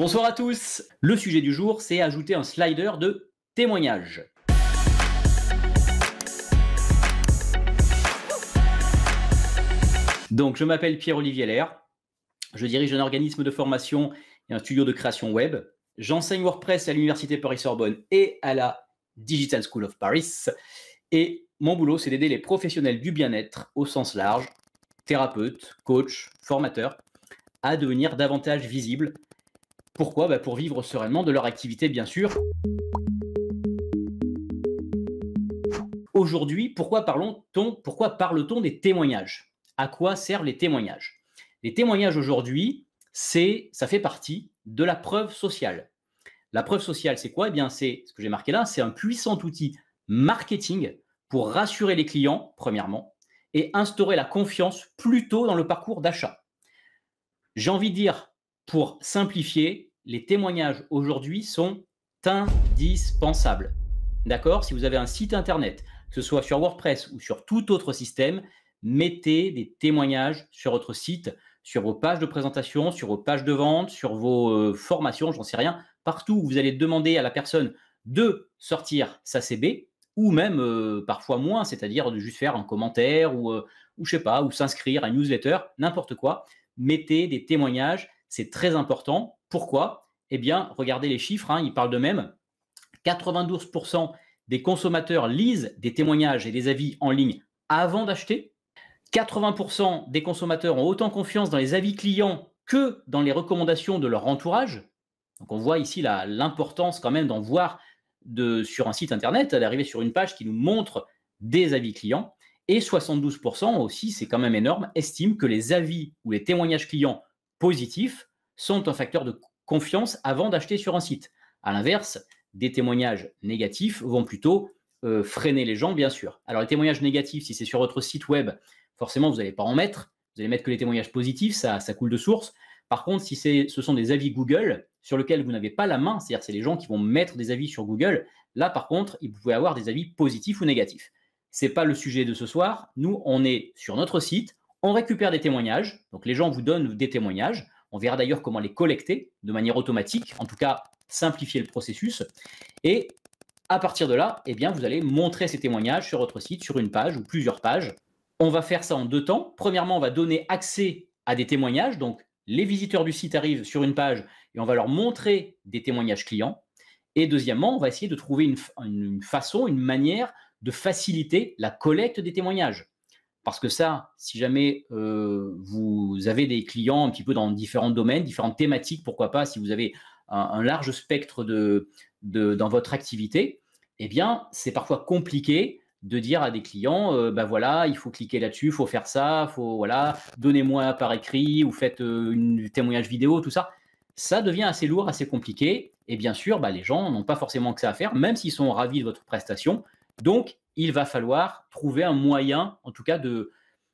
Bonsoir à tous. Le sujet du jour, c'est ajouter un slider de témoignage. Donc, je m'appelle Pierre-Olivier Lair. Je dirige un organisme de formation et un studio de création web. J'enseigne WordPress à l'Université Paris-Sorbonne et à la Digital School of Paris. Et mon boulot, c'est d'aider les professionnels du bien-être au sens large, thérapeutes, coachs, formateurs, à devenir davantage visibles pourquoi bah, Pour vivre sereinement de leur activité, bien sûr. Aujourd'hui, pourquoi parle-t-on des témoignages À quoi servent les témoignages Les témoignages aujourd'hui, c'est ça fait partie de la preuve sociale. La preuve sociale, c'est quoi eh bien, c'est ce que j'ai marqué là, c'est un puissant outil marketing pour rassurer les clients, premièrement, et instaurer la confiance plus tôt dans le parcours d'achat. J'ai envie de dire, pour simplifier, les témoignages aujourd'hui sont indispensables. D'accord Si vous avez un site internet, que ce soit sur WordPress ou sur tout autre système, mettez des témoignages sur votre site, sur vos pages de présentation, sur vos pages de vente, sur vos euh, formations, j'en sais rien. Partout où vous allez demander à la personne de sortir sa CB, ou même euh, parfois moins, c'est-à-dire de juste faire un commentaire ou, euh, ou sais pas, ou s'inscrire à une newsletter, n'importe quoi. Mettez des témoignages c'est très important. Pourquoi Eh bien, regardez les chiffres, hein, ils parlent de même. 92% des consommateurs lisent des témoignages et des avis en ligne avant d'acheter. 80% des consommateurs ont autant confiance dans les avis clients que dans les recommandations de leur entourage. Donc on voit ici l'importance quand même d'en voir de, sur un site internet, d'arriver sur une page qui nous montre des avis clients. Et 72% aussi, c'est quand même énorme, estiment que les avis ou les témoignages clients positifs sont un facteur de confiance avant d'acheter sur un site. À l'inverse, des témoignages négatifs vont plutôt euh, freiner les gens, bien sûr. Alors les témoignages négatifs, si c'est sur votre site web, forcément, vous n'allez pas en mettre. Vous allez mettre que les témoignages positifs, ça, ça coule de source. Par contre, si ce sont des avis Google sur lesquels vous n'avez pas la main, c'est-à-dire c'est les gens qui vont mettre des avis sur Google, là par contre, ils pouvaient avoir des avis positifs ou négatifs. Ce n'est pas le sujet de ce soir. Nous, on est sur notre site, on récupère des témoignages, donc les gens vous donnent des témoignages, on verra d'ailleurs comment les collecter de manière automatique, en tout cas simplifier le processus, et à partir de là, eh bien, vous allez montrer ces témoignages sur votre site, sur une page ou plusieurs pages. On va faire ça en deux temps. Premièrement, on va donner accès à des témoignages, donc les visiteurs du site arrivent sur une page et on va leur montrer des témoignages clients. Et deuxièmement, on va essayer de trouver une, une façon, une manière de faciliter la collecte des témoignages. Parce que ça, si jamais euh, vous avez des clients un petit peu dans différents domaines, différentes thématiques, pourquoi pas, si vous avez un, large spectre de, dans votre activité, eh bien, c'est parfois compliqué de dire à des clients, ben voilà, il faut cliquer là-dessus, il faut faire ça, faut voilà, donnez-moi par écrit ou faites euh, un témoignage vidéo, tout ça. Ça devient assez lourd, assez compliqué. Et bien sûr, bah, les gens n'ont pas forcément que ça à faire, même s'ils sont ravis de votre prestation. Donc, il va falloir trouver un moyen, en tout cas, de,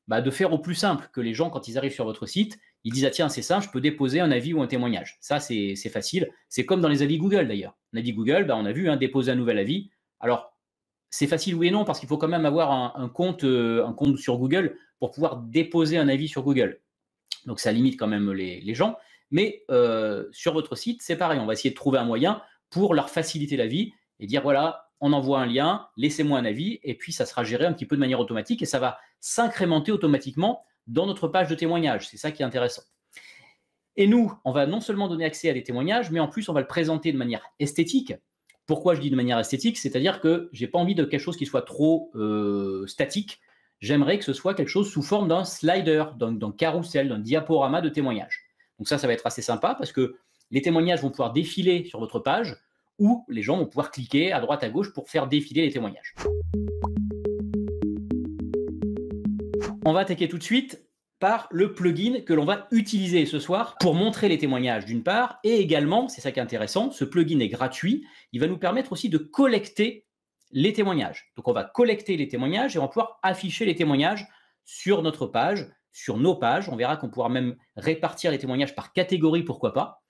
bah, de faire au plus simple que les gens, quand ils arrivent sur votre site, ils disent Ah, tiens, c'est ça, je peux déposer un avis ou un témoignage. Ça, c'est facile. C'est comme dans les avis Google, d'ailleurs. a avis Google, bah, on a vu, hein, déposer un nouvel avis. Alors, c'est facile oui et non, parce qu'il faut quand même avoir un, compte, euh, un compte sur Google pour pouvoir déposer un avis sur Google. Donc, ça limite quand même les, gens. Mais euh, sur votre site, c'est pareil. On va essayer de trouver un moyen pour leur faciliter la vie et dire voilà, on envoie un lien, laissez-moi un avis, et puis ça sera géré un petit peu de manière automatique et ça va s'incrémenter automatiquement dans notre page de témoignage. C'est ça qui est intéressant. Et nous, on va non seulement donner accès à des témoignages, mais en plus, on va le présenter de manière esthétique. Pourquoi je dis de manière esthétique C'est-à-dire que je n'ai pas envie de quelque chose qui soit trop euh, statique. J'aimerais que ce soit quelque chose sous forme d'un slider, d'un carousel, d'un diaporama de témoignages. Donc ça, ça va être assez sympa parce que les témoignages vont pouvoir défiler sur votre page où les gens vont pouvoir cliquer à droite à gauche pour faire défiler les témoignages. On va attaquer tout de suite par le plugin que l'on va utiliser ce soir pour montrer les témoignages d'une part, et également, c'est ça qui est intéressant, ce plugin est gratuit, il va nous permettre aussi de collecter les témoignages. Donc on va collecter les témoignages et on va pouvoir afficher les témoignages sur notre page, sur nos pages, on verra qu'on pourra même répartir les témoignages par catégorie, pourquoi pas.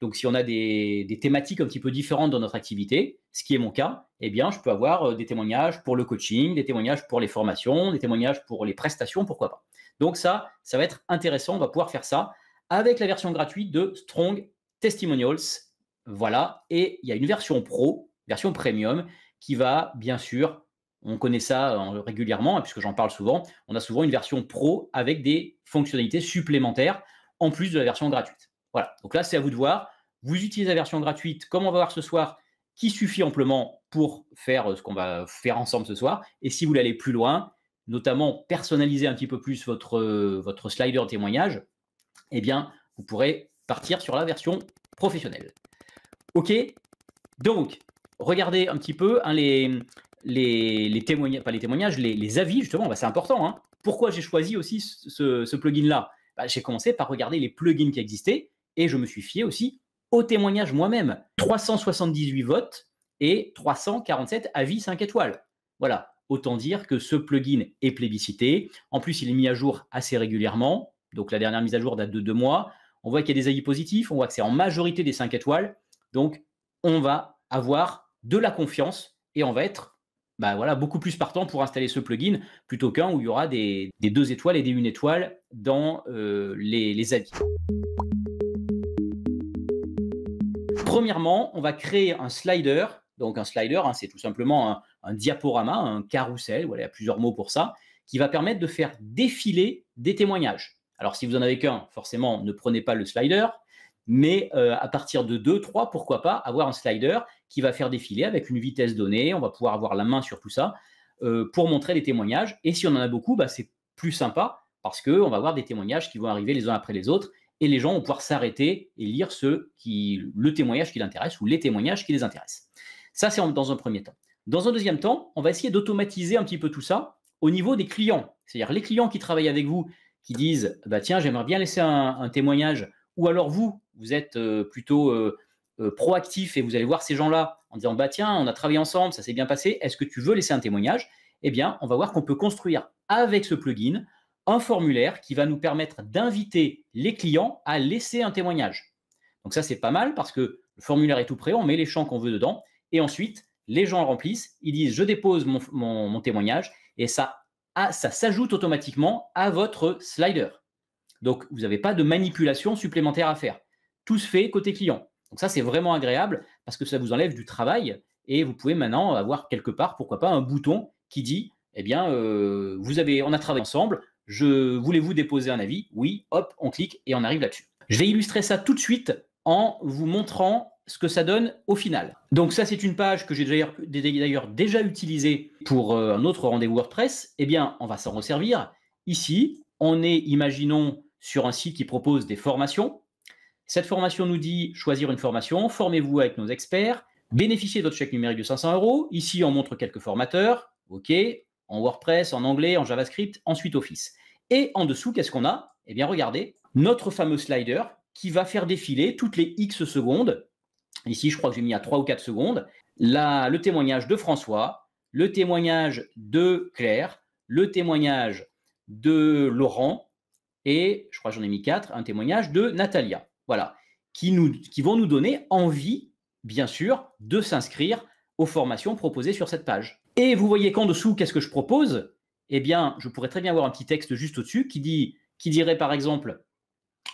Donc, si on a des, thématiques un petit peu différentes dans notre activité, ce qui est mon cas, eh bien, je peux avoir euh, des témoignages pour le coaching, des témoignages pour les formations, des témoignages pour les prestations, pourquoi pas. Donc, ça, ça va être intéressant. On va pouvoir faire ça avec la version gratuite de Strong Testimonials. Voilà. Et il y a une version pro, version premium, qui va, bien sûr, on connaît ça euh, régulièrement, hein, puisque j'en parle souvent, on a souvent une version pro avec des fonctionnalités supplémentaires en plus de la version gratuite. Voilà, donc là, c'est à vous de voir. Vous utilisez la version gratuite, comme on va voir ce soir, qui suffit amplement pour faire euh, ce qu'on va faire ensemble ce soir. Et si vous voulez aller plus loin, notamment personnaliser un petit peu plus votre, euh, votre slider témoignage, eh bien, vous pourrez partir sur la version professionnelle. OK Donc, regardez un petit peu hein, les, les, témoignages, pas les témoignages, les, avis, justement, bah, c'est important. Hein. Pourquoi j'ai choisi aussi ce, plugin-là bah, J'ai commencé par regarder les plugins qui existaient et je me suis fié aussi au témoignage moi-même. 378 votes et 347 avis 5 étoiles. Voilà. Autant dire que ce plugin est plébiscité. En plus, il est mis à jour assez régulièrement. Donc la dernière mise à jour date de deux mois. On voit qu'il y a des avis positifs. On voit que c'est en majorité des 5 étoiles. Donc on va avoir de la confiance et on va être bah voilà, beaucoup plus partant pour installer ce plugin plutôt qu'un où il y aura des, deux étoiles et des 1 étoile dans euh, les avis. Premièrement, on va créer un slider. Donc un slider, hein, c'est tout simplement un, diaporama, un carrousel, il y a plusieurs mots pour ça, qui va permettre de faire défiler des témoignages. Alors si vous en avez qu'un, forcément, ne prenez pas le slider, mais euh, à partir de deux, trois, pourquoi pas avoir un slider qui va faire défiler avec une vitesse donnée, on va pouvoir avoir la main sur tout ça euh, pour montrer les témoignages. Et si on en a beaucoup, bah, c'est plus sympa parce qu'on va avoir des témoignages qui vont arriver les uns après les autres et les gens vont pouvoir s'arrêter et lire ceux qui, le témoignage qui l'intéresse ou les témoignages qui les intéressent. Ça, c'est dans un premier temps. Dans un deuxième temps, on va essayer d'automatiser un petit peu tout ça au niveau des clients. C'est-à-dire les clients qui travaillent avec vous, qui disent bah, Tiens, j'aimerais bien laisser un, témoignage, ou alors vous, vous êtes euh, plutôt euh, euh, proactif et vous allez voir ces gens-là en disant bah, Tiens, on a travaillé ensemble, ça s'est bien passé, est-ce que tu veux laisser un témoignage Eh bien, on va voir qu'on peut construire avec ce plugin un formulaire qui va nous permettre d'inviter les clients à laisser un témoignage. Donc ça, c'est pas mal parce que le formulaire est tout prêt, on met les champs qu'on veut dedans, et ensuite, les gens remplissent, ils disent je dépose mon, témoignage, et ça, a, ça s'ajoute automatiquement à votre slider. Donc, vous n'avez pas de manipulation supplémentaire à faire. Tout se fait côté client. Donc ça, c'est vraiment agréable parce que ça vous enlève du travail et vous pouvez maintenant avoir quelque part, pourquoi pas, un bouton qui dit, eh bien, euh, vous avez, on a travaillé ensemble, je voulez-vous déposer un avis Oui, hop, on clique et on arrive là-dessus. Je vais illustrer ça tout de suite en vous montrant ce que ça donne au final. Donc ça, c'est une page que j'ai d'ailleurs déjà utilisée pour euh, un autre rendez-vous WordPress. Eh bien, on va s'en resservir. Ici, on est, imaginons, sur un site qui propose des formations. Cette formation nous dit choisir une formation, formez-vous avec nos experts, bénéficiez de votre chèque numérique de 500 euros. Ici, on montre quelques formateurs, OK, en WordPress, en anglais, en JavaScript, ensuite Office. Et en dessous, qu'est-ce qu'on a Eh bien, regardez, notre fameux slider qui va faire défiler toutes les X secondes. Ici, je crois que j'ai mis à 3 ou 4 secondes. le témoignage de François, le témoignage de Claire, le témoignage de Laurent et, je crois que j'en ai mis 4, un témoignage de Natalia. Voilà. Qui, nous, qui vont nous donner envie, bien sûr, de s'inscrire aux formations proposées sur cette page. Et vous voyez qu'en dessous, qu'est-ce que je propose eh bien, je pourrais très bien avoir un petit texte juste au-dessus qui, dit, qui dirait par exemple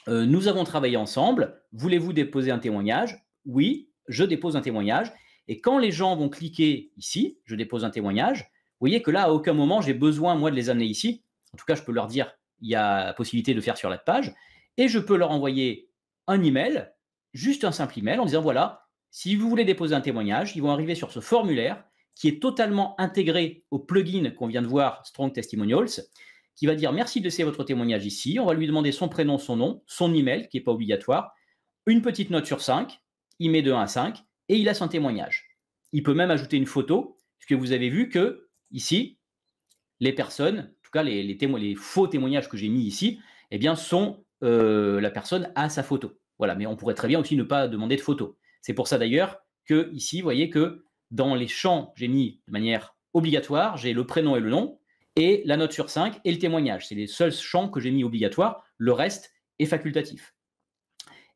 euh, Nous avons travaillé ensemble, voulez-vous déposer un témoignage Oui, je dépose un témoignage. Et quand les gens vont cliquer ici, je dépose un témoignage, vous voyez que là, à aucun moment, j'ai besoin, moi, de les amener ici. En tout cas, je peux leur dire il y a possibilité de faire sur la page. Et je peux leur envoyer un email, juste un simple email, en disant voilà, si vous voulez déposer un témoignage, ils vont arriver sur ce formulaire qui est totalement intégré au plugin qu'on vient de voir, Strong Testimonials, qui va dire merci de laisser votre témoignage ici. On va lui demander son prénom, son nom, son email, qui n'est pas obligatoire, une petite note sur 5, il met de 1 à 5, et il a son témoignage. Il peut même ajouter une photo, puisque vous avez vu que, ici, les personnes, en tout cas les, faux témoignages que j'ai mis ici, eh bien, sont euh, la personne à sa photo. Voilà, mais on pourrait très bien aussi ne pas demander de photo. C'est pour ça d'ailleurs que ici, vous voyez que dans les champs, j'ai mis de manière obligatoire, j'ai le prénom et le nom, et la note sur 5 et le témoignage. C'est les seuls champs que j'ai mis obligatoires, le reste est facultatif.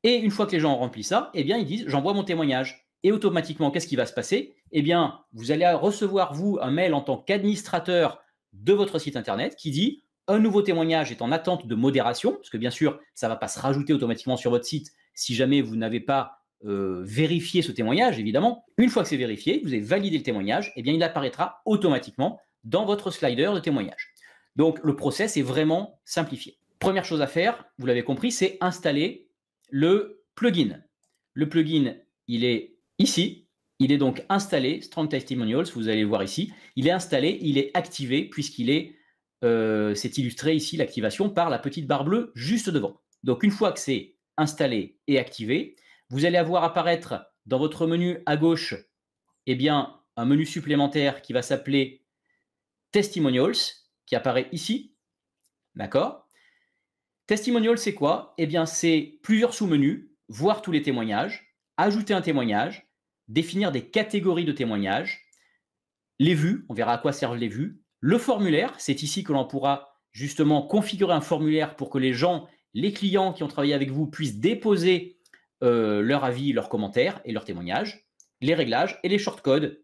Et une fois que les gens ont rempli ça, eh bien, ils disent j'envoie mon témoignage. Et automatiquement, qu'est-ce qui va se passer Eh bien, vous allez recevoir, vous, un mail en tant qu'administrateur de votre site internet qui dit un nouveau témoignage est en attente de modération, parce que bien sûr, ça ne va pas se rajouter automatiquement sur votre site si jamais vous n'avez pas euh, vérifier ce témoignage, évidemment. Une fois que c'est vérifié, vous avez validé le témoignage, et eh bien, il apparaîtra automatiquement dans votre slider de témoignage. Donc, le process est vraiment simplifié. Première chose à faire, vous l'avez compris, c'est installer le plugin. Le plugin, il est ici. Il est donc installé, Strong Testimonials, vous allez le voir ici. Il est installé, il est activé, puisqu'il est, euh, c'est illustré ici l'activation par la petite barre bleue juste devant. Donc, une fois que c'est installé et activé, vous allez avoir apparaître dans votre menu à gauche eh bien, un menu supplémentaire qui va s'appeler Testimonials, qui apparaît ici. D'accord Testimonials, c'est quoi Eh bien, c'est plusieurs sous-menus, voir tous les témoignages, ajouter un témoignage, définir des catégories de témoignages, les vues, on verra à quoi servent les vues, le formulaire, c'est ici que l'on pourra justement configurer un formulaire pour que les gens, les clients qui ont travaillé avec vous puissent déposer euh, leur avis, leurs commentaires et leurs témoignages, les réglages et les shortcodes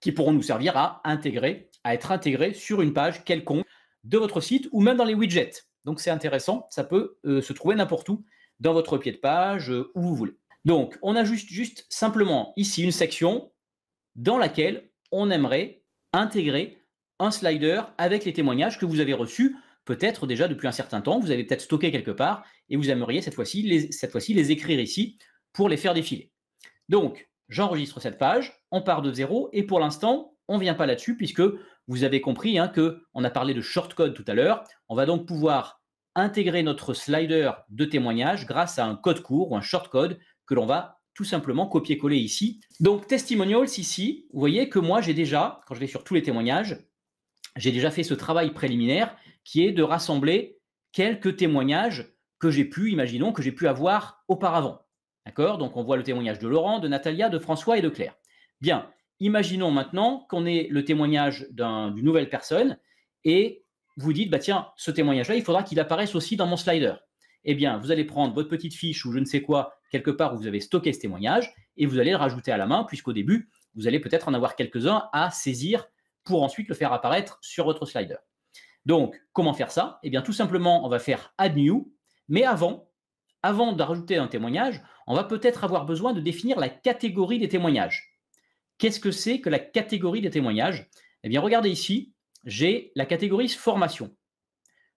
qui pourront nous servir à intégrer, à être intégrés sur une page quelconque de votre site ou même dans les widgets. Donc c'est intéressant, ça peut euh, se trouver n'importe où dans votre pied de page, euh, où vous voulez. Donc on a juste simplement ici une section dans laquelle on aimerait intégrer un slider avec les témoignages que vous avez reçus peut-être déjà depuis un certain temps, vous avez peut-être stocké quelque part et vous aimeriez cette fois-ci les, écrire ici pour les faire défiler. Donc, j'enregistre cette page, on part de zéro et pour l'instant, on ne vient pas là-dessus puisque vous avez compris hein, qu'on a parlé de shortcode tout à l'heure. On va donc pouvoir intégrer notre slider de témoignage grâce à un code court ou un shortcode que l'on va tout simplement copier-coller ici. Donc, testimonials ici, vous voyez que moi, j'ai déjà, quand je vais sur tous les témoignages, j'ai déjà fait ce travail préliminaire qui est de rassembler quelques témoignages que j'ai pu, imaginons, que j'ai pu avoir auparavant. D'accord Donc on voit le témoignage de Laurent, de Natalia, de François et de Claire. Bien, imaginons maintenant qu'on ait le témoignage d'une nouvelle personne et vous dites, bah tiens, ce témoignage-là, il faudra qu'il apparaisse aussi dans mon slider. Eh bien, vous allez prendre votre petite fiche ou je ne sais quoi, quelque part où vous avez stocké ce témoignage, et vous allez le rajouter à la main, puisqu'au début, vous allez peut-être en avoir quelques-uns à saisir pour ensuite le faire apparaître sur votre slider. Donc, comment faire ça Eh bien, tout simplement, on va faire Add New, mais avant, avant d'ajouter un témoignage, on va peut-être avoir besoin de définir la catégorie des témoignages. Qu'est-ce que c'est que la catégorie des témoignages Eh bien, regardez ici, j'ai la catégorie formation.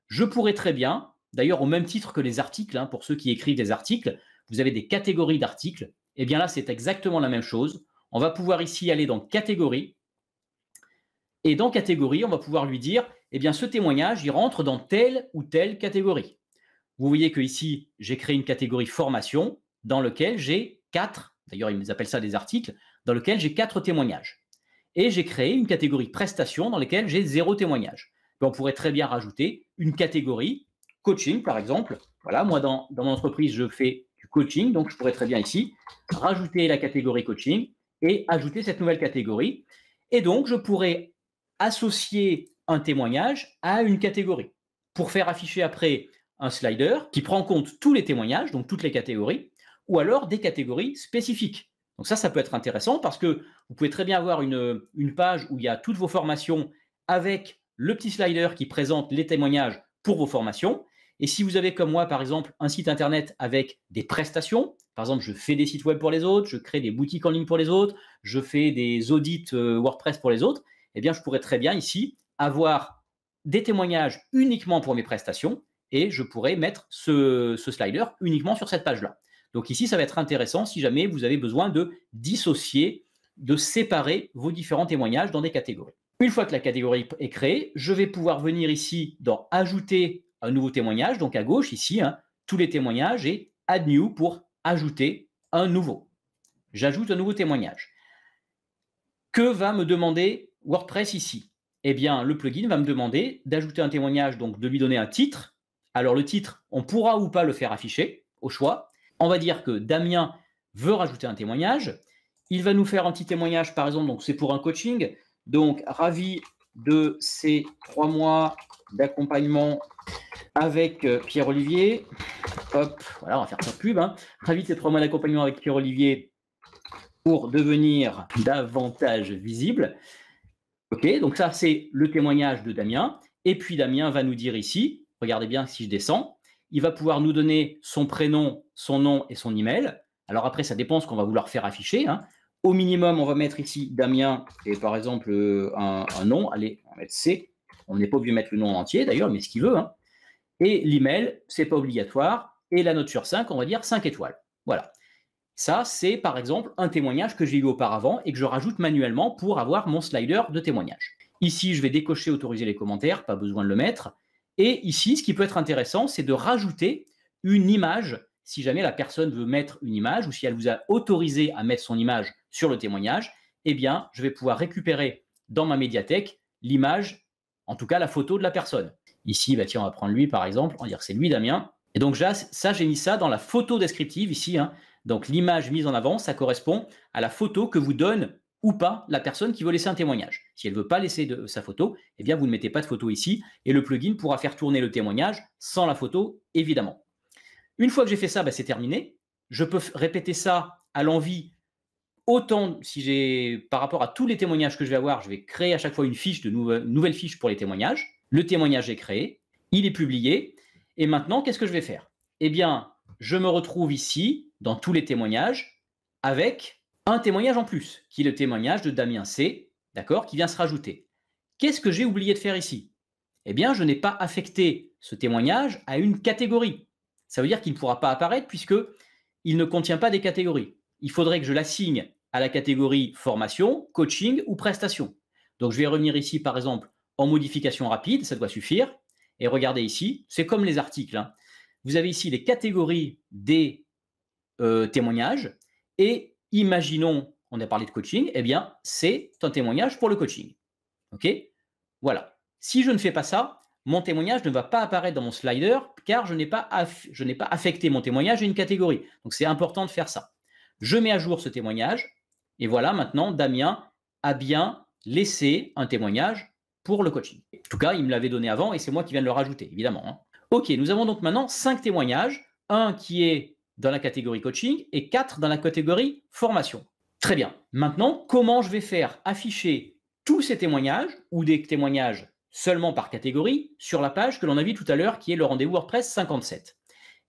Je pourrais très bien, d'ailleurs au même titre que les articles, hein, pour ceux qui écrivent des articles, vous avez des catégories d'articles. Eh bien là, c'est exactement la même chose. On va pouvoir ici aller dans catégorie. Et dans catégorie, on va pouvoir lui dire, et eh bien, ce témoignage, il rentre dans telle ou telle catégorie. Vous voyez que ici, j'ai créé une catégorie formation dans laquelle j'ai quatre, d'ailleurs, ils appellent ça des articles, dans lequel j'ai quatre témoignages. Et j'ai créé une catégorie prestation dans laquelle j'ai zéro témoignage. on pourrait très bien rajouter une catégorie coaching, par exemple. Voilà, moi, dans, dans mon entreprise, je fais du coaching, donc je pourrais très bien ici rajouter la catégorie coaching et ajouter cette nouvelle catégorie. Et donc, je pourrais associer un témoignage à une catégorie pour faire afficher après un slider qui prend en compte tous les témoignages, donc toutes les catégories, ou alors des catégories spécifiques. Donc ça, ça peut être intéressant parce que vous pouvez très bien avoir une, une page où il y a toutes vos formations avec le petit slider qui présente les témoignages pour vos formations. Et si vous avez comme moi, par exemple, un site internet avec des prestations, par exemple, je fais des sites web pour les autres, je crée des boutiques en ligne pour les autres, je fais des audits euh, WordPress pour les autres, eh bien, je pourrais très bien ici avoir des témoignages uniquement pour mes prestations et je pourrais mettre ce, slider uniquement sur cette page-là. Donc ici, ça va être intéressant si jamais vous avez besoin de dissocier, de séparer vos différents témoignages dans des catégories. Une fois que la catégorie est créée, je vais pouvoir venir ici dans Ajouter un nouveau témoignage, donc à gauche ici, hein, tous les témoignages et Add New pour ajouter un nouveau. J'ajoute un nouveau témoignage. Que va me demander WordPress ici eh bien, le plugin va me demander d'ajouter un témoignage, donc de lui donner un titre. Alors, le titre, on pourra ou pas le faire afficher, au choix. On va dire que Damien veut rajouter un témoignage. Il va nous faire un petit témoignage, par exemple, donc c'est pour un coaching. Donc, ravi de ces trois mois d'accompagnement avec euh, Pierre-Olivier. Hop, voilà, on va faire sa pub. Hein. Ravi de ces trois mois d'accompagnement avec Pierre-Olivier pour devenir davantage visible. Ok, donc ça, c'est le témoignage de Damien. Et puis Damien va nous dire ici, regardez bien si je descends, il va pouvoir nous donner son prénom, son nom et son email. Alors après, ça dépend ce qu'on va vouloir faire afficher. Hein. Au minimum, on va mettre ici Damien et par exemple euh, un, nom. Allez, on va mettre C. On n'est pas obligé de mettre le nom entier d'ailleurs, mais ce qu'il veut. Hein. Et l'email, c'est pas obligatoire. Et la note sur 5, on va dire 5 étoiles. Voilà. Ça, c'est par exemple un témoignage que j'ai eu auparavant et que je rajoute manuellement pour avoir mon slider de témoignage. Ici, je vais décocher autoriser les commentaires, pas besoin de le mettre. Et ici, ce qui peut être intéressant, c'est de rajouter une image si jamais la personne veut mettre une image ou si elle vous a autorisé à mettre son image sur le témoignage. Eh bien, je vais pouvoir récupérer dans ma médiathèque l'image, en tout cas la photo de la personne. Ici, bah tiens, on va prendre lui par exemple, on va dire c'est lui Damien. Et donc ça, j'ai mis ça dans la photo descriptive ici. Hein. Donc l'image mise en avant, ça correspond à la photo que vous donne ou pas la personne qui veut laisser un témoignage. Si elle ne veut pas laisser sa photo, eh bien vous ne mettez pas de photo ici et le plugin pourra faire tourner le témoignage sans la photo, évidemment. Une fois que j'ai fait ça, bah, c'est terminé. Je peux répéter ça à l'envie autant si j'ai par rapport à tous les témoignages que je vais avoir, je vais créer à chaque fois une fiche de nouvelle fiche pour les témoignages. Le témoignage est créé, il est publié. Et maintenant, qu'est-ce que je vais faire Eh bien, je me retrouve ici dans tous les témoignages, avec un témoignage en plus, qui est le témoignage de Damien C, d'accord, qui vient se rajouter. Qu'est-ce que j'ai oublié de faire ici Eh bien, je n'ai pas affecté ce témoignage à une catégorie. Ça veut dire qu'il ne pourra pas apparaître puisque il ne contient pas des catégories. Il faudrait que je l'assigne à la catégorie formation, coaching ou prestation. Donc, je vais revenir ici, par exemple, en modification rapide, ça doit suffire. Et regardez ici, c'est comme les articles. Hein. Vous avez ici les catégories des euh, témoignage et imaginons, on a parlé de coaching, et eh bien, c'est un témoignage pour le coaching. OK Voilà. Si je ne fais pas ça, mon témoignage ne va pas apparaître dans mon slider car je n'ai pas, pas affecté mon témoignage à une catégorie. Donc, c'est important de faire ça. Je mets à jour ce témoignage et voilà, maintenant, Damien a bien laissé un témoignage pour le coaching. En tout cas, il me l'avait donné avant et c'est moi qui viens de le rajouter, évidemment. Hein. OK, nous avons donc maintenant cinq témoignages. Un qui est dans la catégorie coaching et 4 dans la catégorie formation. Très bien. Maintenant, comment je vais faire afficher tous ces témoignages ou des témoignages seulement par catégorie sur la page que l'on a vu tout à l'heure qui est le rendez-vous WordPress 57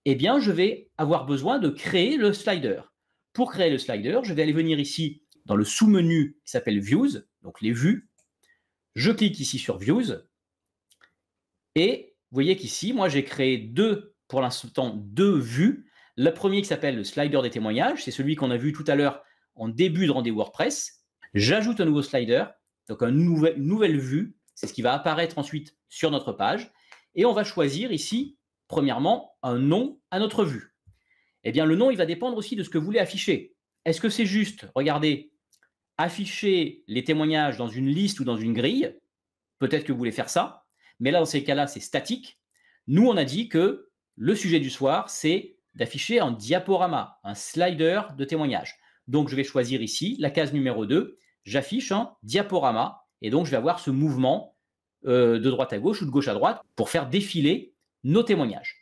Eh bien, je vais avoir besoin de créer le slider. Pour créer le slider, je vais aller venir ici dans le sous-menu qui s'appelle Views, donc les vues. Je clique ici sur Views. Et vous voyez qu'ici, moi, j'ai créé deux, pour l'instant, deux vues le premier qui s'appelle le slider des témoignages, c'est celui qu'on a vu tout à l'heure en début de rendez WordPress. J'ajoute un nouveau slider, donc une nouvelle, une nouvelle vue, c'est ce qui va apparaître ensuite sur notre page. Et on va choisir ici, premièrement, un nom à notre vue. Eh bien, le nom, il va dépendre aussi de ce que vous voulez afficher. Est-ce que c'est juste, regardez, afficher les témoignages dans une liste ou dans une grille Peut-être que vous voulez faire ça, mais là, dans ces cas-là, c'est statique. Nous, on a dit que le sujet du soir, c'est d'afficher un diaporama, un slider de témoignages. Donc, je vais choisir ici la case numéro 2. J'affiche un diaporama et donc je vais avoir ce mouvement euh, de droite à gauche ou de gauche à droite pour faire défiler nos témoignages.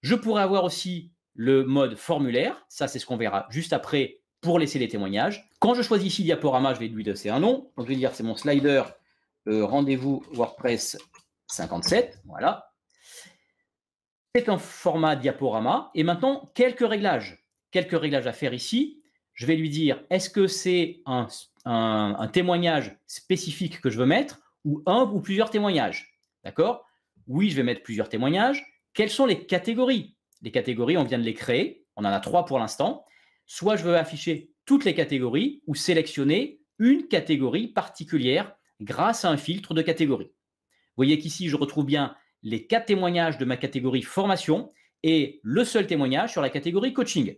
Je pourrais avoir aussi le mode formulaire. Ça, c'est ce qu'on verra juste après pour laisser les témoignages. Quand je choisis ici diaporama, je vais lui donner un nom. je vais dire c'est mon slider euh, rendez-vous WordPress 57. Voilà. C'est un format diaporama. Et maintenant, quelques réglages. Quelques réglages à faire ici. Je vais lui dire, est-ce que c'est un, témoignage spécifique que je veux mettre ou un ou plusieurs témoignages D'accord Oui, je vais mettre plusieurs témoignages. Quelles sont les catégories Les catégories, on vient de les créer. On en a trois pour l'instant. Soit je veux afficher toutes les catégories ou sélectionner une catégorie particulière grâce à un filtre de catégorie. Vous voyez qu'ici, je retrouve bien les quatre témoignages de ma catégorie formation et le seul témoignage sur la catégorie coaching.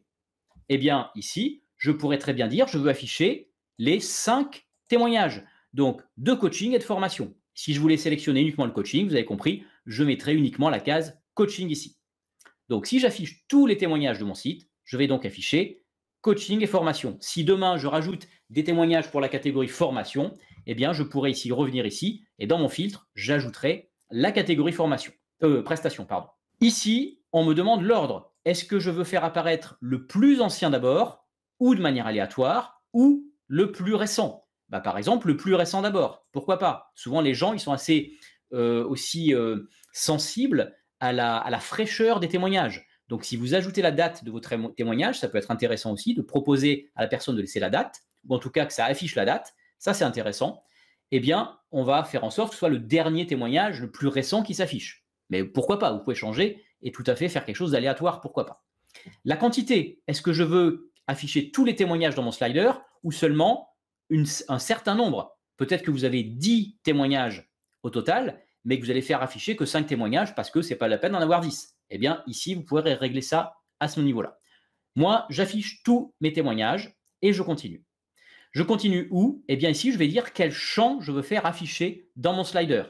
Eh bien, ici, je pourrais très bien dire, je veux afficher les cinq témoignages, donc de coaching et de formation. Si je voulais sélectionner uniquement le coaching, vous avez compris, je mettrai uniquement la case coaching ici. Donc, si j'affiche tous les témoignages de mon site, je vais donc afficher coaching et formation. Si demain je rajoute des témoignages pour la catégorie formation, eh bien je pourrais ici revenir ici et dans mon filtre, j'ajouterai la catégorie formation, euh, prestation. Pardon. Ici, on me demande l'ordre. Est-ce que je veux faire apparaître le plus ancien d'abord, ou de manière aléatoire, ou le plus récent bah, Par exemple, le plus récent d'abord. Pourquoi pas Souvent, les gens, ils sont assez euh, aussi euh, sensibles à la, à la fraîcheur des témoignages. Donc, si vous ajoutez la date de votre témoignage, ça peut être intéressant aussi de proposer à la personne de laisser la date, ou en tout cas que ça affiche la date. Ça, c'est intéressant eh bien, on va faire en sorte que ce soit le dernier témoignage le plus récent qui s'affiche. Mais pourquoi pas Vous pouvez changer et tout à fait faire quelque chose d'aléatoire, pourquoi pas. La quantité, est-ce que je veux afficher tous les témoignages dans mon slider ou seulement un certain nombre Peut-être que vous avez 10 témoignages au total, mais que vous allez faire afficher que 5 témoignages parce que ce n'est pas la peine d'en avoir 10. Eh bien, ici, vous pourrez régler ça à ce niveau-là. Moi, j'affiche tous mes témoignages et je continue. Je continue où Eh bien ici, je vais dire quel champ je veux faire afficher dans mon slider.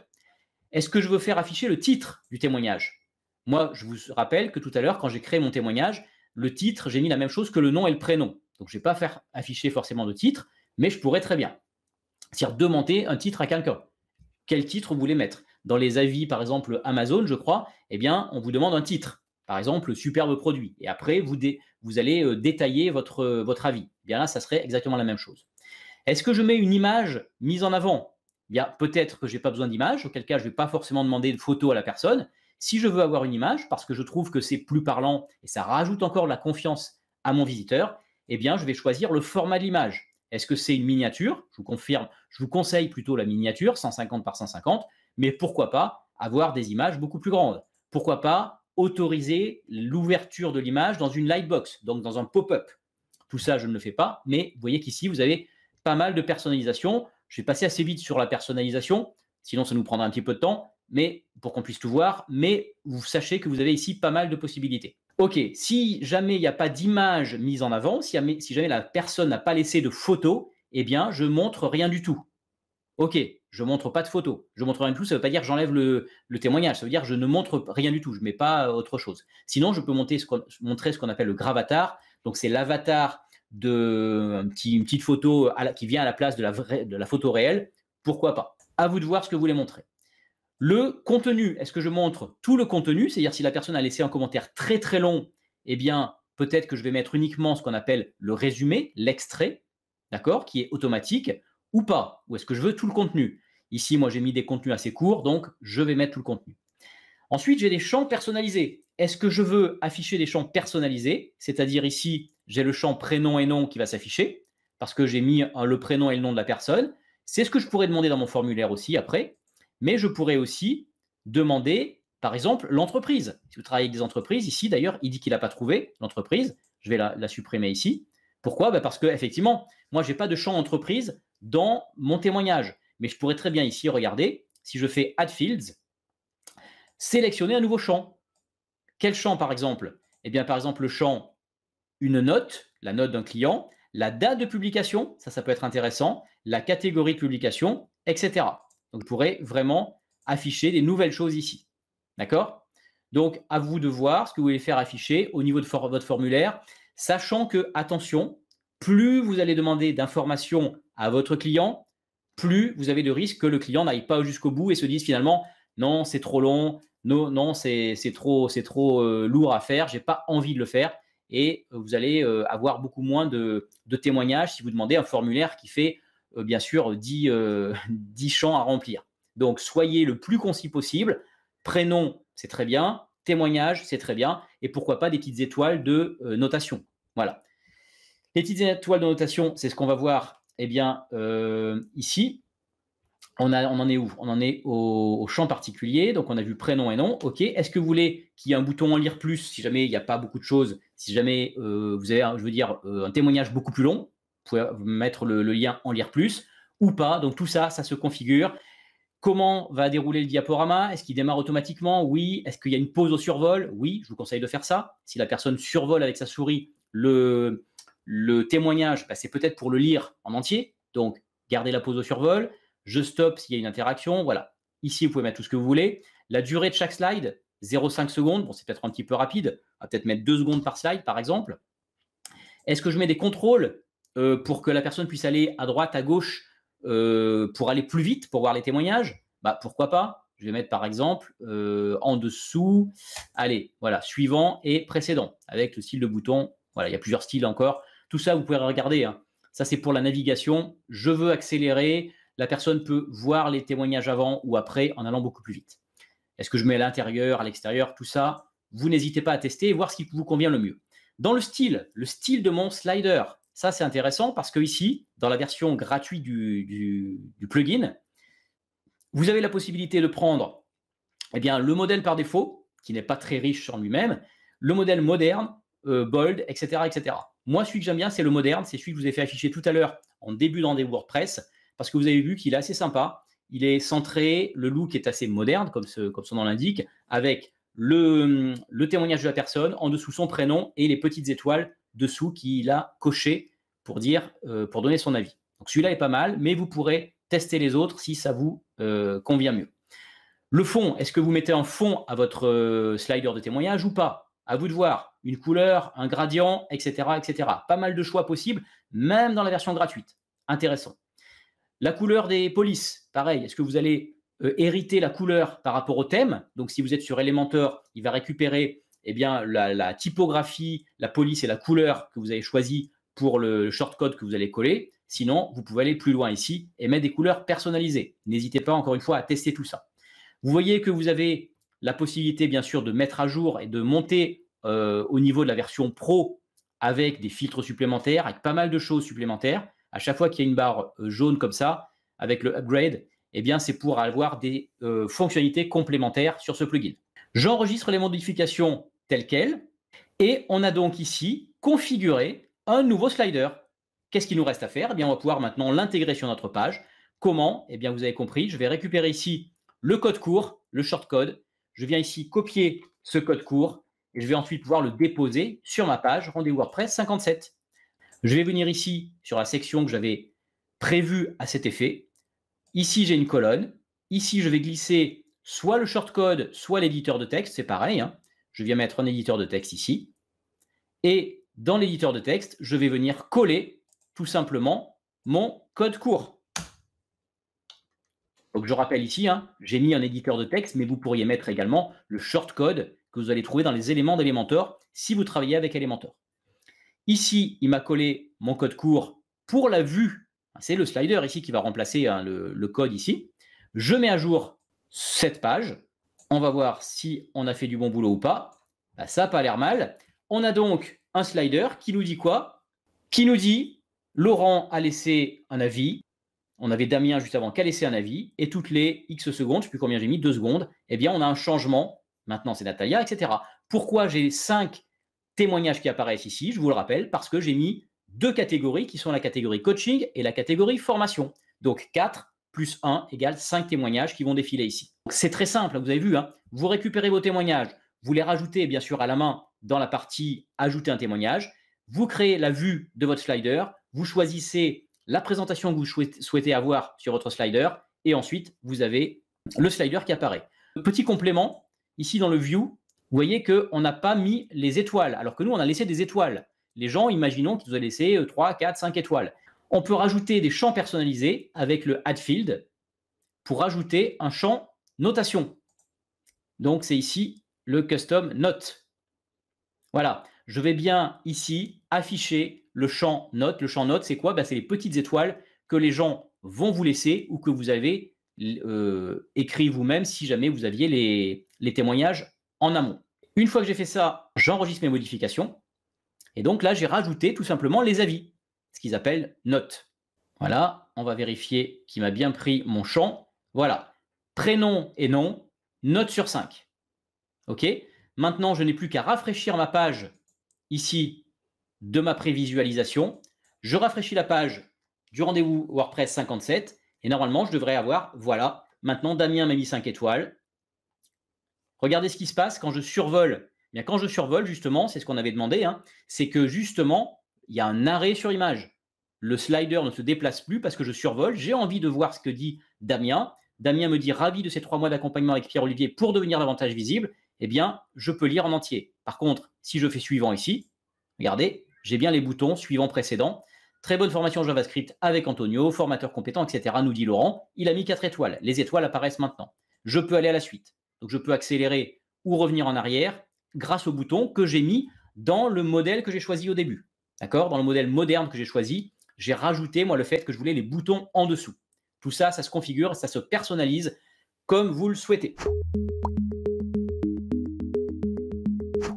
Est-ce que je veux faire afficher le titre du témoignage Moi, je vous rappelle que tout à l'heure, quand j'ai créé mon témoignage, le titre, j'ai mis la même chose que le nom et le prénom. Donc, je ne vais pas faire afficher forcément de titre, mais je pourrais très bien. C'est-à-dire demander un titre à quelqu'un. Quel titre vous voulez mettre Dans les avis, par exemple, Amazon, je crois, eh bien, on vous demande un titre. Par exemple, superbe produit. Et après, vous, allez euh, détailler votre, euh, votre avis. Eh bien là, ça serait exactement la même chose. Est-ce que je mets une image mise en avant Bien, peut-être que je n'ai pas besoin d'image, auquel cas je ne vais pas forcément demander de photo à la personne. Si je veux avoir une image, parce que je trouve que c'est plus parlant et ça rajoute encore la confiance à mon visiteur, eh bien, je vais choisir le format de l'image. Est-ce que c'est une miniature Je vous confirme, je vous conseille plutôt la miniature, 150 par 150, mais pourquoi pas avoir des images beaucoup plus grandes Pourquoi pas autoriser l'ouverture de l'image dans une lightbox, donc dans un pop-up Tout ça, je ne le fais pas, mais vous voyez qu'ici, vous avez pas mal de personnalisation. Je vais passer assez vite sur la personnalisation, sinon ça nous prendra un petit peu de temps, mais pour qu'on puisse tout voir. Mais vous sachez que vous avez ici pas mal de possibilités. Ok, si jamais il n'y a pas d'image mise en avant, si jamais, la personne n'a pas laissé de photo, eh bien, je montre rien du tout. Ok, je montre pas de photo. Je montre rien du tout, ça ne veut pas dire que j'enlève le, témoignage, ça veut dire je ne montre rien du tout, je ne mets pas euh, autre chose. Sinon, je peux montrer ce qu'on appelle le gravatar. Donc, c'est l'avatar de une petite photo qui vient à la place de la, vraie, de la photo réelle, pourquoi pas À vous de voir ce que vous voulez montrer. Le contenu, est-ce que je montre tout le contenu C'est-à-dire si la personne a laissé un commentaire très très long, eh bien peut-être que je vais mettre uniquement ce qu'on appelle le résumé, l'extrait, d'accord, qui est automatique, ou pas Ou est-ce que je veux tout le contenu Ici, moi j'ai mis des contenus assez courts, donc je vais mettre tout le contenu. Ensuite, j'ai des champs personnalisés. Est-ce que je veux afficher des champs personnalisés, c'est-à-dire ici j'ai le champ prénom et nom qui va s'afficher parce que j'ai mis le prénom et le nom de la personne. C'est ce que je pourrais demander dans mon formulaire aussi après, mais je pourrais aussi demander, par exemple, l'entreprise. Si vous travaillez avec des entreprises, ici d'ailleurs, il dit qu'il n'a pas trouvé l'entreprise. Je vais la, supprimer ici. Pourquoi bah, Parce que effectivement, moi, je n'ai pas de champ entreprise dans mon témoignage. Mais je pourrais très bien ici, regarder, si je fais Add Fields, sélectionner un nouveau champ. Quel champ, par exemple Eh bien, par exemple, le champ une note, la note d'un client, la date de publication, ça, ça peut être intéressant, la catégorie de publication, etc. Donc, vous pourrez vraiment afficher des nouvelles choses ici. D'accord Donc, à vous de voir ce que vous voulez faire afficher au niveau de votre formulaire, sachant que, attention, plus vous allez demander d'informations à votre client, plus vous avez de risques que le client n'aille pas jusqu'au bout et se dise finalement, non, c'est trop long, non, non, c'est trop, c'est trop euh, lourd à faire, j'ai pas envie de le faire et euh, vous allez euh, avoir beaucoup moins de, témoignages si vous demandez un formulaire qui fait euh, bien sûr 10, champs à remplir. Donc soyez le plus concis possible. Prénom, c'est très bien. Témoignage, c'est très bien. Et pourquoi pas des petites étoiles de notation. Voilà. Les petites étoiles de notation, c'est ce qu'on va voir eh bien, ici. On, en est où On en est au, au, champ particulier. Donc, on a vu prénom et nom. OK. Est-ce que vous voulez qu'il y ait un bouton en lire plus si jamais il n'y a pas beaucoup de choses si jamais euh, vous avez, je veux dire, euh, un témoignage beaucoup plus long, vous pouvez mettre le, lien en lire plus ou pas. Donc tout ça, ça se configure. Comment va dérouler le diaporama Est-ce qu'il démarre automatiquement Oui. Est-ce qu'il y a une pause au survol Oui, je vous conseille de faire ça. Si la personne survole avec sa souris le, le témoignage, bah, c'est peut-être pour le lire en entier. Donc, gardez la pause au survol. Je stoppe s'il y a une interaction. Voilà. Ici, vous pouvez mettre tout ce que vous voulez. La durée de chaque slide, 0,5 secondes, bon, c'est peut-être un petit peu rapide, on va peut-être mettre 2 secondes par slide, par exemple. Est-ce que je mets des contrôles euh, pour que la personne puisse aller à droite, à gauche, euh, pour aller plus vite, pour voir les témoignages bah, Pourquoi pas Je vais mettre, par exemple, euh, en dessous, allez, voilà, suivant et précédent, avec le style de bouton. Voilà, il y a plusieurs styles encore. Tout ça, vous pouvez regarder. Hein. Ça, c'est pour la navigation. Je veux accélérer. La personne peut voir les témoignages avant ou après en allant beaucoup plus vite. Est-ce que je mets à l'intérieur, à l'extérieur, tout ça Vous n'hésitez pas à tester et voir ce qui vous convient le mieux. Dans le style, le style de mon slider, ça c'est intéressant parce que ici, dans la version gratuite du, plugin, vous avez la possibilité de prendre eh bien, le modèle par défaut, qui n'est pas très riche en lui-même, le modèle moderne, euh, bold, etc., etc. Moi, celui que j'aime bien, c'est le moderne, c'est celui que je vous ai fait afficher tout à l'heure en début dans des WordPress, parce que vous avez vu qu'il est assez sympa. Il est centré, le look est assez moderne, comme, son nom l'indique, avec le, témoignage de la personne, en dessous son prénom et les petites étoiles dessous qu'il a cochées pour, dire, euh, pour donner son avis. Donc celui-là est pas mal, mais vous pourrez tester les autres si ça vous euh, convient mieux. Le fond, est-ce que vous mettez un fond à votre euh, slider de témoignage ou pas À vous de voir. Une couleur, un gradient, etc., etc. Pas mal de choix possibles, même dans la version gratuite. Intéressant. La couleur des polices, pareil. Est-ce que vous allez euh, hériter la couleur par rapport au thème Donc, si vous êtes sur Elementor, il va récupérer eh bien, la, typographie, la police et la couleur que vous avez choisie pour le shortcode que vous allez coller. Sinon, vous pouvez aller plus loin ici et mettre des couleurs personnalisées. N'hésitez pas, encore une fois, à tester tout ça. Vous voyez que vous avez la possibilité, bien sûr, de mettre à jour et de monter euh, au niveau de la version pro avec des filtres supplémentaires, avec pas mal de choses supplémentaires à chaque fois qu'il y a une barre euh, jaune comme ça, avec le upgrade, eh bien, c'est pour avoir des euh, fonctionnalités complémentaires sur ce plugin. J'enregistre les modifications telles quelles et on a donc ici configuré un nouveau slider. Qu'est-ce qu'il nous reste à faire eh bien, on va pouvoir maintenant l'intégrer sur notre page. Comment Eh bien, vous avez compris, je vais récupérer ici le code court, le shortcode. Je viens ici copier ce code court et je vais ensuite pouvoir le déposer sur ma page Rendez-vous WordPress 57. Je vais venir ici sur la section que j'avais prévue à cet effet. Ici, j'ai une colonne. Ici, je vais glisser soit le shortcode, soit l'éditeur de texte. C'est pareil. Hein. Je viens mettre un éditeur de texte ici. Et dans l'éditeur de texte, je vais venir coller tout simplement mon code court. Donc je rappelle ici, hein, j'ai mis un éditeur de texte, mais vous pourriez mettre également le shortcode que vous allez trouver dans les éléments d'Elementor si vous travaillez avec Elementor. Ici, il m'a collé mon code court pour la vue. C'est le slider ici qui va remplacer hein, le, code ici. Je mets à jour cette page. On va voir si on a fait du bon boulot ou pas. Bah, ça n'a pas l'air mal. On a donc un slider qui nous dit quoi Qui nous dit Laurent a laissé un avis. On avait Damien juste avant qui a laissé un avis. Et toutes les X secondes, je sais plus combien j'ai mis, 2 secondes, eh bien, on a un changement. Maintenant, c'est Natalia, etc. Pourquoi j'ai 5 témoignages qui apparaissent ici, je vous le rappelle, parce que j'ai mis deux catégories qui sont la catégorie coaching et la catégorie formation. Donc 4 plus 1 égale 5 témoignages qui vont défiler ici. C'est très simple, vous avez vu, hein. vous récupérez vos témoignages, vous les rajoutez bien sûr à la main dans la partie ajouter un témoignage, vous créez la vue de votre slider, vous choisissez la présentation que vous souhaitez avoir sur votre slider, et ensuite vous avez le slider qui apparaît. Petit complément, ici dans le view, vous voyez qu'on n'a pas mis les étoiles, alors que nous, on a laissé des étoiles. Les gens, imaginons qu'ils nous aient laissé 3, 4, 5 étoiles. On peut rajouter des champs personnalisés avec le add field pour ajouter un champ notation. Donc, c'est ici le custom note. Voilà, je vais bien ici afficher le champ note. Le champ note, c'est quoi ben, C'est les petites étoiles que les gens vont vous laisser ou que vous avez euh, écrit vous-même si jamais vous aviez les témoignages en amont. Une fois que j'ai fait ça, j'enregistre mes modifications. Et donc là, j'ai rajouté tout simplement les avis, ce qu'ils appellent notes. Voilà, on va vérifier qui m'a bien pris mon champ. Voilà, prénom et nom, note sur 5. OK Maintenant, je n'ai plus qu'à rafraîchir ma page ici de ma prévisualisation. Je rafraîchis la page du rendez-vous WordPress 57 et normalement, je devrais avoir, voilà, maintenant Damien m'a mis 5 étoiles, Regardez ce qui se passe quand je survole. Eh bien, quand je survole, justement, c'est ce qu'on avait demandé, hein, c'est que justement, il y a un arrêt sur image. Le slider ne se déplace plus parce que je survole. J'ai envie de voir ce que dit Damien. Damien me dit ravi de ces trois mois d'accompagnement avec Pierre-Olivier pour devenir davantage visible. Eh bien, je peux lire en entier. Par contre, si je fais suivant ici, regardez, j'ai bien les boutons suivant précédent. Très bonne formation JavaScript avec Antonio, formateur compétent, etc. nous dit Laurent. Il a mis quatre étoiles. Les étoiles apparaissent maintenant. Je peux aller à la suite. Donc je peux accélérer ou revenir en arrière grâce au bouton que j'ai mis dans le modèle que j'ai choisi au début. D'accord Dans le modèle moderne que j'ai choisi, j'ai rajouté moi le fait que je voulais les boutons en dessous. Tout ça, ça se configure, ça se personnalise comme vous le souhaitez.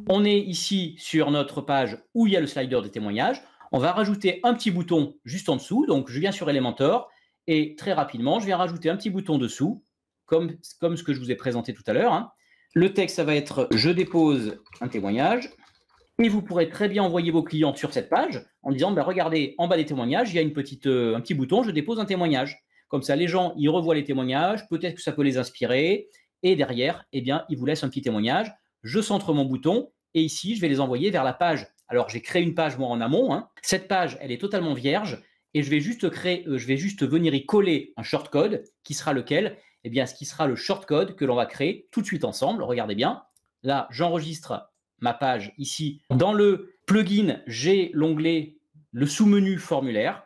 On est ici sur notre page où il y a le slider des témoignages. On va rajouter un petit bouton juste en dessous. Donc je viens sur Elementor et très rapidement, je viens rajouter un petit bouton dessous comme, ce que je vous ai présenté tout à l'heure. Hein. Le texte, ça va être je dépose un témoignage. Et vous pourrez très bien envoyer vos clients sur cette page en disant ben, regardez, en bas des témoignages, il y a une petite, euh, un petit bouton, je dépose un témoignage. Comme ça, les gens, ils revoient les témoignages, peut-être que ça peut les inspirer. Et derrière, eh bien, ils vous laissent un petit témoignage. Je centre mon bouton et ici, je vais les envoyer vers la page. Alors, j'ai créé une page, moi, en amont. Hein. Cette page, elle est totalement vierge et je vais juste créer, euh, je vais juste venir y coller un shortcode qui sera lequel et eh bien, ce qui sera le shortcode que l'on va créer tout de suite ensemble. Regardez bien. Là, j'enregistre ma page ici. Dans le plugin, j'ai l'onglet, le sous-menu formulaire.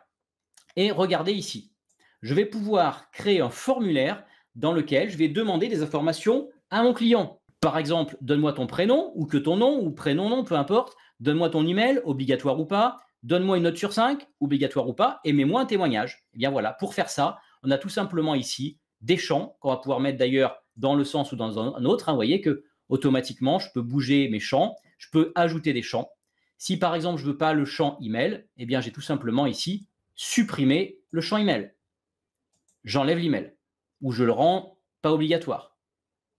Et regardez ici. Je vais pouvoir créer un formulaire dans lequel je vais demander des informations à mon client. Par exemple, donne-moi ton prénom ou que ton nom ou prénom nom, peu importe. Donne-moi ton email, obligatoire ou pas. Donne-moi une note sur 5, obligatoire ou pas, et mets-moi un témoignage. Et eh bien voilà, pour faire ça, on a tout simplement ici des champs qu'on va pouvoir mettre d'ailleurs dans le sens ou dans un autre. Hein. Vous voyez que automatiquement, je peux bouger mes champs, je peux ajouter des champs. Si par exemple, je ne veux pas le champ email, eh bien, j'ai tout simplement ici supprimer le champ email. J'enlève l'email ou je le rends pas obligatoire.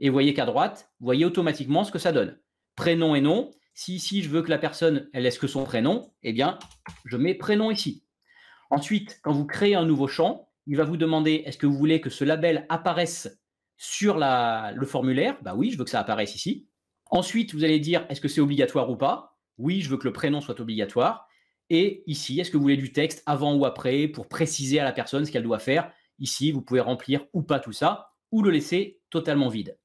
Et vous voyez qu'à droite, vous voyez automatiquement ce que ça donne. Prénom et nom. Si ici, je veux que la personne, elle laisse que son prénom, eh bien, je mets prénom ici. Ensuite, quand vous créez un nouveau champ, il va vous demander est-ce que vous voulez que ce label apparaisse sur le formulaire Bah oui, je veux que ça apparaisse ici. Ensuite, vous allez dire est-ce que c'est obligatoire ou pas Oui, je veux que le prénom soit obligatoire. Et ici, est-ce que vous voulez du texte avant ou après pour préciser à la personne ce qu'elle doit faire Ici, vous pouvez remplir ou pas tout ça, ou le laisser totalement vide.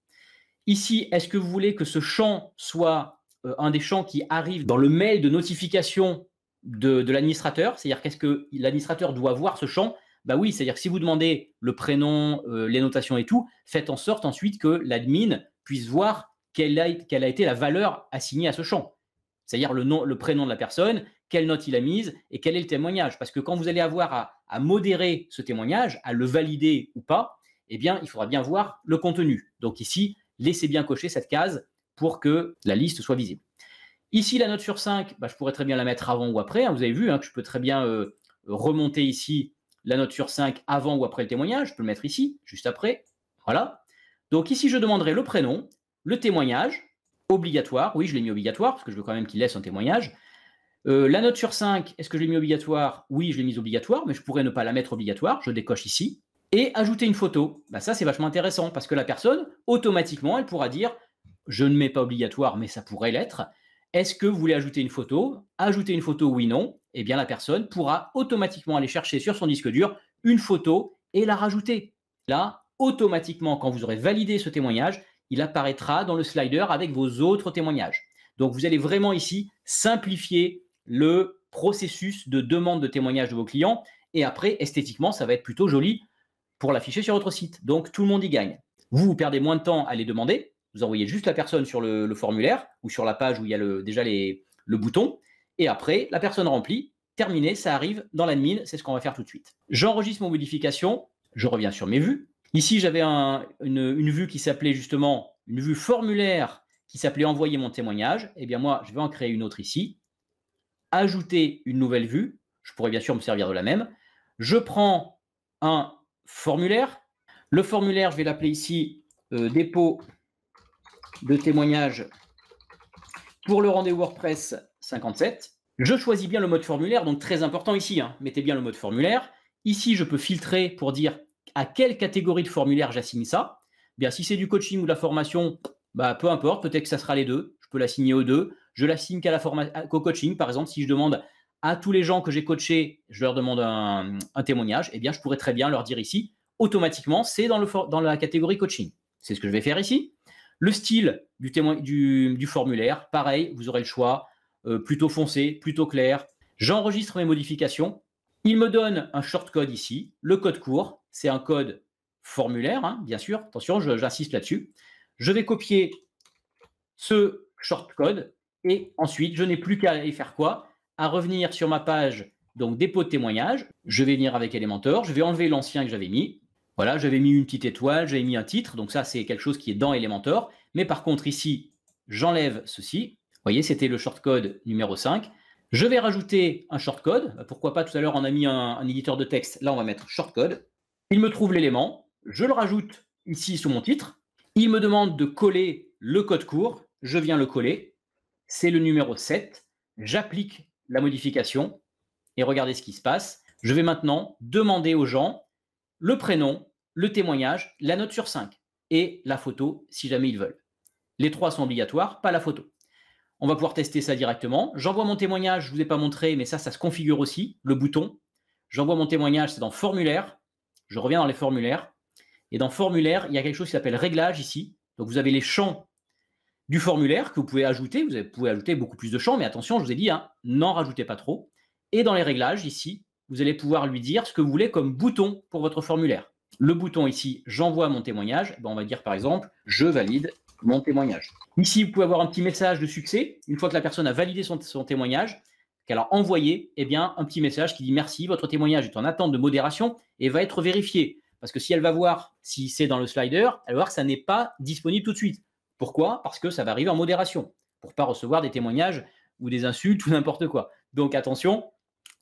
Ici, est-ce que vous voulez que ce champ soit euh, un des champs qui arrive dans le mail de notification de, de l'administrateur C'est-à-dire qu'est-ce que l'administrateur doit voir ce champ bah oui, c'est-à-dire que si vous demandez le prénom, euh, les notations et tout, faites en sorte ensuite que l'admin puisse voir quelle a, été la valeur assignée à ce champ. C'est-à-dire le, nom, le prénom de la personne, quelle note il a mise et quel est le témoignage. Parce que quand vous allez avoir à, modérer ce témoignage, à le valider ou pas, eh bien, il faudra bien voir le contenu. Donc ici, laissez bien cocher cette case pour que la liste soit visible. Ici, la note sur 5, bah, je pourrais très bien la mettre avant ou après. Hein. vous avez vu hein, que je peux très bien euh, remonter ici la note sur 5 avant ou après le témoignage. Je peux le mettre ici, juste après. Voilà. Donc ici, je demanderai le prénom, le témoignage, obligatoire. Oui, je l'ai mis obligatoire, parce que je veux quand même qu'il laisse un témoignage. Euh, la note sur 5, est-ce que je l'ai mis obligatoire Oui, je l'ai mise obligatoire, mais je pourrais ne pas la mettre obligatoire. Je décoche ici. Et ajouter une photo. Bah, ça, c'est vachement intéressant, parce que la personne, automatiquement, elle pourra dire, je ne mets pas obligatoire, mais ça pourrait l'être. Est-ce que vous voulez ajouter une photo Ajouter une photo, oui, non. Eh bien, la personne pourra automatiquement aller chercher sur son disque dur une photo et la rajouter. Là, automatiquement, quand vous aurez validé ce témoignage, il apparaîtra dans le slider avec vos autres témoignages. Donc, vous allez vraiment ici simplifier le processus de demande de témoignage de vos clients. Et après, esthétiquement, ça va être plutôt joli pour l'afficher sur votre site. Donc, tout le monde y gagne. Vous, vous perdez moins de temps à les demander vous envoyez juste la personne sur le, formulaire ou sur la page où il y a déjà le bouton. Et après, la personne remplit. Terminé, ça arrive dans l'admin. C'est ce qu'on va faire tout de suite. J'enregistre mon modification. Je reviens sur mes vues. Ici, j'avais une, vue qui s'appelait justement une vue formulaire qui s'appelait Envoyer mon témoignage. Eh bien, moi, je vais en créer une autre ici. Ajouter une nouvelle vue. Je pourrais bien sûr me servir de la même. Je prends un formulaire. Le formulaire, je vais l'appeler ici euh, dépôt de témoignage pour le rendez vous WordPress 57. Je choisis bien le mode formulaire, donc très important ici. Hein. Mettez bien le mode formulaire. Ici, je peux filtrer pour dire à quelle catégorie de formulaire j'assigne ça. Eh bien, si c'est du coaching ou de la formation, bah, peu importe, peut-être que ça sera les deux. Je peux l'assigner aux deux. Je l'assigne qu'à la qu'au coaching, par exemple, si je demande à tous les gens que j'ai coachés, je leur demande un, témoignage, eh bien, je pourrais très bien leur dire ici, automatiquement, c'est dans, dans la catégorie coaching. C'est ce que je vais faire ici. Le style du, formulaire, pareil, vous aurez le choix, euh, plutôt foncé, plutôt clair. J'enregistre mes modifications. Il me donne un shortcode ici, le code court, c'est un code formulaire, hein, bien sûr, attention, j'insiste là-dessus. Je vais copier ce shortcode et ensuite, je n'ai plus qu'à aller faire quoi À revenir sur ma page donc dépôt de témoignage. Je vais venir avec Elementor, je vais enlever l'ancien que j'avais mis, voilà, j'avais mis une petite étoile, j'avais mis un titre, donc ça c'est quelque chose qui est dans Elementor. Mais par contre ici, j'enlève ceci. Vous voyez, c'était le shortcode numéro 5. Je vais rajouter un shortcode. Bah, pourquoi pas tout à l'heure on a mis un, éditeur de texte, là on va mettre shortcode. Il me trouve l'élément, je le rajoute ici sous mon titre. Il me demande de coller le code court, je viens le coller. C'est le numéro 7. J'applique la modification et regardez ce qui se passe. Je vais maintenant demander aux gens le prénom, le témoignage, la note sur 5 et la photo si jamais ils veulent. Les trois sont obligatoires, pas la photo. On va pouvoir tester ça directement. J'envoie mon témoignage, je ne vous ai pas montré, mais ça, ça se configure aussi, le bouton. J'envoie mon témoignage, c'est dans formulaire. Je reviens dans les formulaires. Et dans formulaire, il y a quelque chose qui s'appelle réglage ici. Donc vous avez les champs du formulaire que vous pouvez ajouter. Vous pouvez ajouter beaucoup plus de champs, mais attention, je vous ai dit, hein, n'en rajoutez pas trop. Et dans les réglages ici, vous allez pouvoir lui dire ce que vous voulez comme bouton pour votre formulaire. Le bouton ici, j'envoie mon témoignage, ben, on va dire par exemple, je valide mon témoignage. Ici, vous pouvez avoir un petit message de succès. Une fois que la personne a validé son, témoignage, qu'elle a envoyé, eh bien, un petit message qui dit merci, votre témoignage est en attente de modération et va être vérifié. Parce que si elle va voir si c'est dans le slider, elle va voir que ça n'est pas disponible tout de suite. Pourquoi Parce que ça va arriver en modération, pour pas recevoir des témoignages ou des insultes ou n'importe quoi. Donc attention,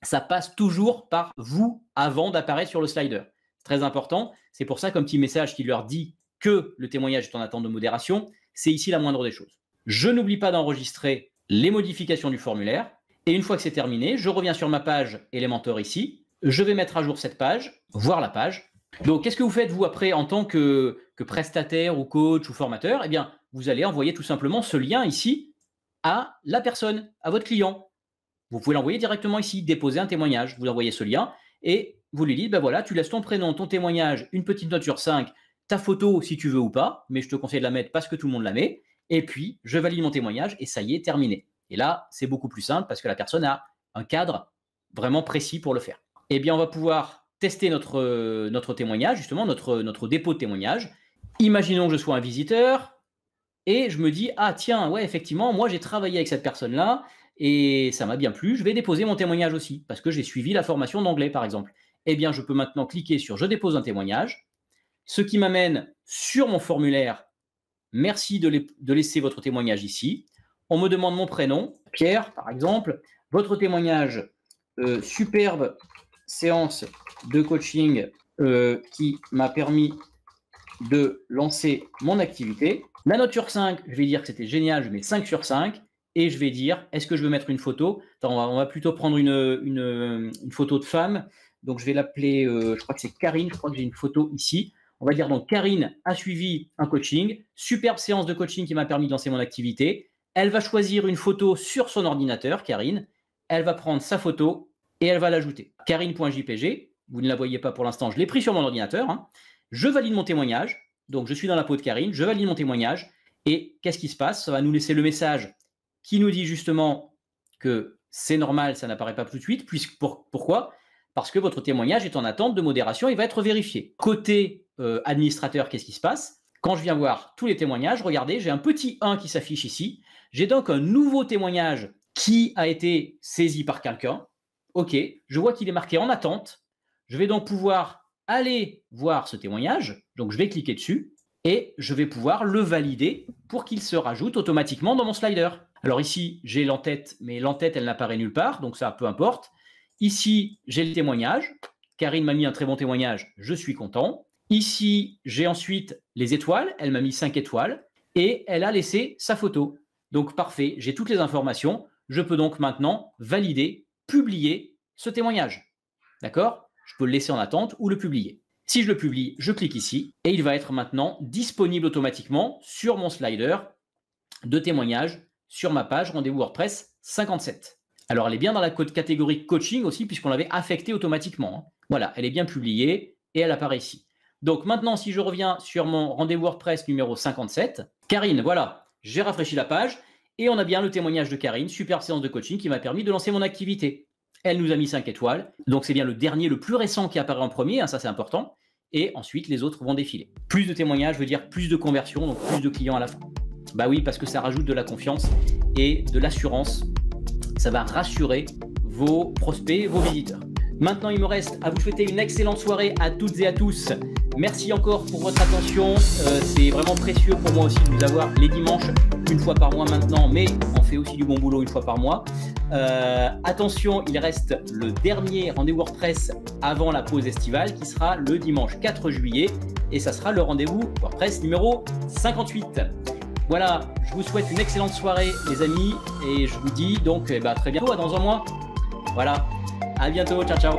ça passe toujours par vous avant d'apparaître sur le slider. très important. C'est pour ça qu'un petit message qui leur dit que le témoignage est en attente de modération, c'est ici la moindre des choses. Je n'oublie pas d'enregistrer les modifications du formulaire. Et une fois que c'est terminé, je reviens sur ma page Elementor ici. Je vais mettre à jour cette page, voir la page. Donc, qu'est-ce que vous faites, vous, après, en tant que prestataire ou coach ou formateur Eh bien, vous allez envoyer tout simplement ce lien ici à la personne, à votre client. Vous pouvez l'envoyer directement ici, déposer un témoignage. Vous envoyez ce lien et vous lui dites, ben voilà, tu laisses ton prénom, ton témoignage, une petite note sur 5, ta photo si tu veux ou pas, mais je te conseille de la mettre parce que tout le monde la met. Et puis, je valide mon témoignage et ça y est, terminé. Et là, c'est beaucoup plus simple parce que la personne a un cadre vraiment précis pour le faire. Eh bien, on va pouvoir tester notre, notre témoignage, justement, notre, notre dépôt de témoignage. Imaginons que je sois un visiteur et je me dis, ah tiens, ouais, effectivement, moi j'ai travaillé avec cette personne-là, et ça m'a bien plu. Je vais déposer mon témoignage aussi parce que j'ai suivi la formation d'anglais par exemple. Eh bien, je peux maintenant cliquer sur Je dépose un témoignage, ce qui m'amène sur mon formulaire. Merci de, laisser votre témoignage ici. On me demande mon prénom, Pierre par exemple. Votre témoignage, euh, superbe séance de coaching euh, qui m'a permis de lancer mon activité. La note sur 5, je vais dire que c'était génial, je mets 5 sur 5 et je vais dire est-ce que je veux mettre une photo on, va, plutôt prendre une, photo de femme. Donc je vais l'appeler, euh, je crois que c'est Karine, je crois que j'ai une photo ici. On va dire donc Karine a suivi un coaching, superbe séance de coaching qui m'a permis de lancer mon activité. Elle va choisir une photo sur son ordinateur, Karine. Elle va prendre sa photo et elle va l'ajouter. Karine.jpg, vous ne la voyez pas pour l'instant, je l'ai pris sur mon ordinateur. Hein. Je valide mon témoignage. Donc je suis dans la peau de Karine, je valide mon témoignage. Et qu'est-ce qui se passe Ça va nous laisser le message qui nous dit justement que c'est normal, ça n'apparaît pas tout de suite. Puisque, pourquoi Parce que votre témoignage est en attente de modération, il va être vérifié. Côté euh, administrateur, qu'est-ce qui se passe quand je viens voir tous les témoignages, regardez, j'ai un petit 1 qui s'affiche ici. J'ai donc un nouveau témoignage qui a été saisi par quelqu'un. OK, je vois qu'il est marqué en attente. Je vais donc pouvoir aller voir ce témoignage. Donc je vais cliquer dessus et je vais pouvoir le valider pour qu'il se rajoute automatiquement dans mon slider. Alors ici, j'ai l'entête, mais l'entête, elle n'apparaît nulle part, donc ça, peu importe. Ici, j'ai le témoignage. Karine m'a mis un très bon témoignage, je suis content. Ici, j'ai ensuite les étoiles, elle m'a mis 5 étoiles, et elle a laissé sa photo. Donc parfait, j'ai toutes les informations, je peux donc maintenant valider, publier ce témoignage. D'accord Je peux le laisser en attente ou le publier. Si je le publie, je clique ici et il va être maintenant disponible automatiquement sur mon slider de témoignage sur ma page Rendez-vous WordPress 57. Alors elle est bien dans la catégorie coaching aussi, puisqu'on l'avait affectée automatiquement. Hein. Voilà, elle est bien publiée et elle apparaît ici. Donc maintenant, si je reviens sur mon rendez-vous WordPress numéro 57, Karine, voilà, j'ai rafraîchi la page et on a bien le témoignage de Karine, super séance de coaching qui m'a permis de lancer mon activité. Elle nous a mis 5 étoiles, donc c'est bien le dernier, le plus récent qui apparaît en premier, hein, ça c'est important, et ensuite les autres vont défiler. Plus de témoignages veut dire plus de conversions, donc plus de clients à la fin. Bah oui, parce que ça rajoute de la confiance et de l'assurance. Ça va rassurer vos prospects, vos visiteurs. Maintenant, il me reste à vous souhaiter une excellente soirée à toutes et à tous. Merci encore pour votre attention. Euh, c'est vraiment précieux pour moi aussi de vous avoir les dimanches une fois par mois maintenant, mais on fait aussi du bon boulot une fois par mois. Euh, attention, il reste le dernier rendez-vous WordPress avant la pause estivale qui sera le dimanche 4 juillet et ça sera le rendez-vous WordPress numéro 58. Voilà, je vous souhaite une excellente soirée, les amis, et je vous dis donc eh ben, très bientôt, à dans un mois. Voilà, à bientôt, ciao, ciao.